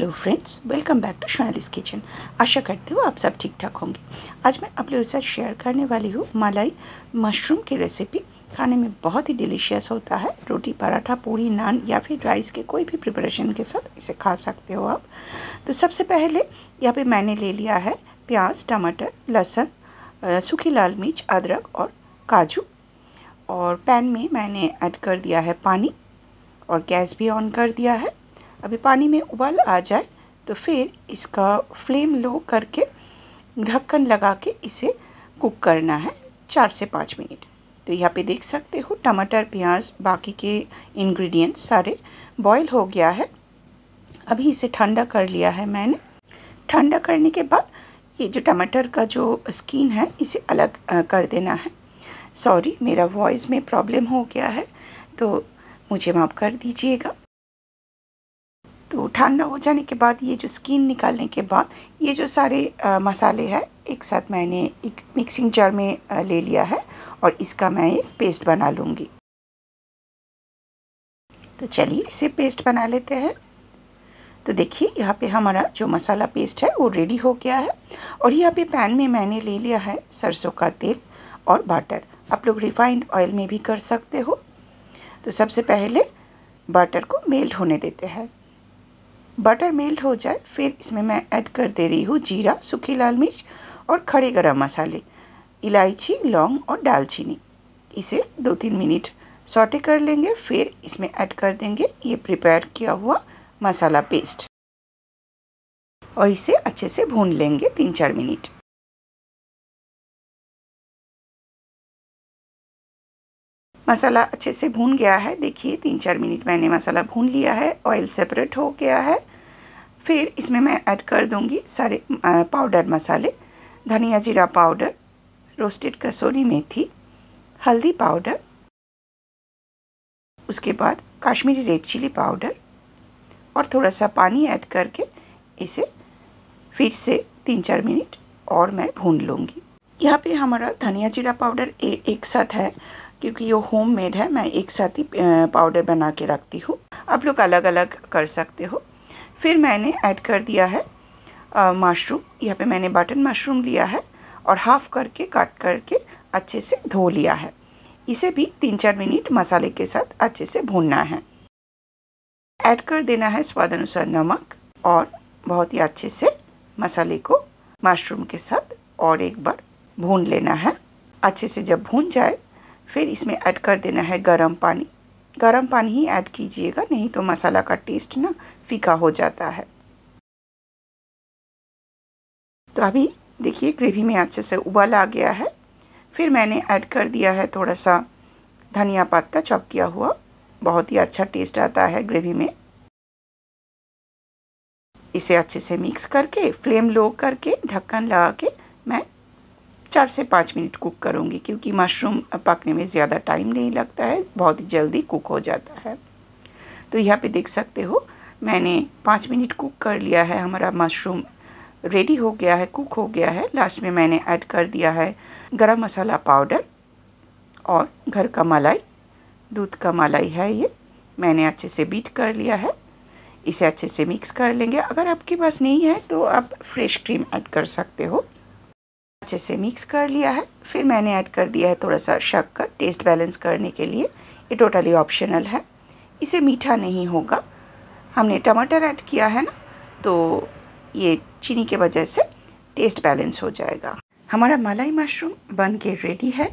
hello friends welcome back to Shonali's kitchen आशा करती हूँ आप सब ठीक ठाक होंगे आज मैं आप लोगों के साथ शेयर करने वाली हूँ मलाई मशरूम की रेसिपी खाने में बहुत ही डिलीशियस होता है रोटी पराठा पूरी नान या फिर राइस के कोई भी प्रिपरेशन के साथ इसे खा सकते हो आप तो सबसे पहले यहाँ पे मैंने ले लिया है प्याज टमाटर लहसुन सूखी लाल मिर्च अदरक और काजू और पैन में मैंने ऐड कर दिया है पानी और गैस भी ऑन कर दिया है अभी पानी में उबाल आ जाए तो फिर इसका फ्लेम लो करके ढक्कन लगा के इसे कुक करना है चार से पाँच मिनट तो यहाँ पे देख सकते हो टमाटर प्याज बाकी के इंग्रेडिएंट्स सारे बॉईल हो गया है अभी इसे ठंडा कर लिया है मैंने ठंडा करने के बाद ये जो टमाटर का जो स्किन है इसे अलग कर देना है सॉरी मेरा वॉइस में प्रॉब्लम हो गया है तो मुझे माफ़ कर दीजिएगा तो ठंडा हो जाने के बाद ये जो स्किन निकालने के बाद ये जो सारे आ, मसाले हैं एक साथ मैंने एक मिक्सिंग जार में आ, ले लिया है और इसका मैं एक पेस्ट बना लूँगी तो चलिए इसे पेस्ट बना लेते हैं तो देखिए यहाँ पे हमारा जो मसाला पेस्ट है वो रेडी हो गया है और यहाँ पे पैन में मैंने ले लिया है सरसों का तेल और बटर आप लोग रिफाइंड ऑयल में भी कर सकते हो तो सबसे पहले बटर को मेल्ट होने देते हैं बटर मेल्ट हो जाए फिर इसमें मैं ऐड कर दे रही हूँ जीरा सूखी लाल मिर्च और खड़े गरम मसाले इलायची लौंग और दालचीनी इसे दो तीन मिनट सॉटे कर लेंगे फिर इसमें ऐड कर देंगे ये प्रिपेयर किया हुआ मसाला पेस्ट और इसे अच्छे से भून लेंगे तीन चार मिनट मसाला अच्छे से भून गया है देखिए तीन चार मिनट मैंने मसाला भून लिया है ऑयल सेपरेट हो गया है फिर इसमें मैं ऐड कर दूंगी सारे पाउडर मसाले धनिया जीरा पाउडर रोस्टेड कसूरी मेथी हल्दी पाउडर उसके बाद काश्मीरी रेड चिली पाउडर और थोड़ा सा पानी ऐड करके इसे फिर से तीन चार मिनट और मैं भून लूँगी यहाँ पे हमारा धनिया जीरा पाउडर ए, एक साथ है क्योंकि ये होम मेड है मैं एक साथ ही पाउडर बना के रखती हूँ आप लोग अलग अलग कर सकते हो फिर मैंने ऐड कर दिया है मशरूम यहाँ पे मैंने बटन मशरूम लिया है और हाफ़ करके काट करके अच्छे से धो लिया है इसे भी तीन चार मिनट मसाले के साथ अच्छे से भूनना है ऐड कर देना है स्वाद अनुसार नमक और बहुत ही अच्छे से मसाले को मशरूम के साथ और एक बार भून लेना है अच्छे से जब भून जाए फिर इसमें ऐड कर देना है गरम पानी गरम पानी ही ऐड कीजिएगा नहीं तो मसाला का टेस्ट ना फीका हो जाता है तो अभी देखिए ग्रेवी में अच्छे से उबाल आ गया है फिर मैंने ऐड कर दिया है थोड़ा सा धनिया पत्ता चॉप किया हुआ बहुत ही अच्छा टेस्ट आता है ग्रेवी में इसे अच्छे से मिक्स करके फ्लेम लो करके ढक्कन लगा के मैं चार से पाँच मिनट कुक करूँगी क्योंकि मशरूम पकने में ज़्यादा टाइम नहीं लगता है बहुत ही जल्दी कुक हो जाता है तो यहाँ पे देख सकते हो मैंने पाँच मिनट कुक कर लिया है हमारा मशरूम रेडी हो गया है कुक हो गया है लास्ट में मैंने ऐड कर दिया है गरम मसाला पाउडर और घर का मलाई दूध का मलाई है ये मैंने अच्छे से बीट कर लिया है इसे अच्छे से मिक्स कर लेंगे अगर आपके पास नहीं है तो आप फ्रेश क्रीम ऐड कर सकते हो अच्छे से मिक्स कर लिया है फिर मैंने ऐड कर दिया है थोड़ा सा शक्कर टेस्ट बैलेंस करने के लिए ये टोटली ऑप्शनल है इसे मीठा नहीं होगा हमने टमाटर ऐड किया है ना तो ये चीनी के वजह से टेस्ट बैलेंस हो जाएगा हमारा मलाई मशरूम बन के रेडी है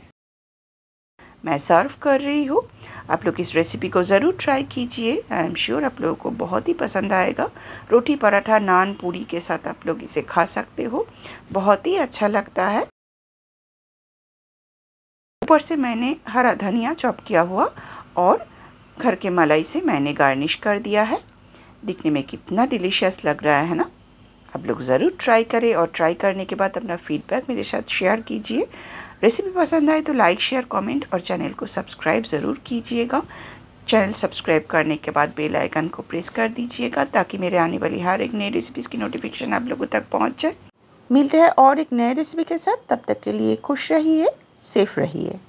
मैं सर्व कर रही हूँ आप लोग इस रेसिपी को ज़रूर ट्राई कीजिए आई एम श्योर आप लोगों को बहुत ही पसंद आएगा रोटी पराठा नान पूरी के साथ आप लोग इसे खा सकते हो बहुत ही अच्छा लगता है ऊपर से मैंने हरा धनिया चॉप किया हुआ और घर के मलाई से मैंने गार्निश कर दिया है दिखने में कितना डिलीशियस लग रहा है ना आप लोग ज़रूर ट्राई करें और ट्राई करने के बाद अपना फीडबैक मेरे साथ शेयर कीजिए रेसिपी पसंद आए तो लाइक शेयर कमेंट और चैनल को सब्सक्राइब ज़रूर कीजिएगा चैनल सब्सक्राइब करने के बाद बेल आइकन को प्रेस कर दीजिएगा ताकि मेरे आने वाली हर एक नई रेसिपीज़ की नोटिफिकेशन आप लोगों तक पहुँच जाए मिलते हैं और एक नए रेसिपी के साथ तब तक के लिए खुश रहिए सेफ रहिए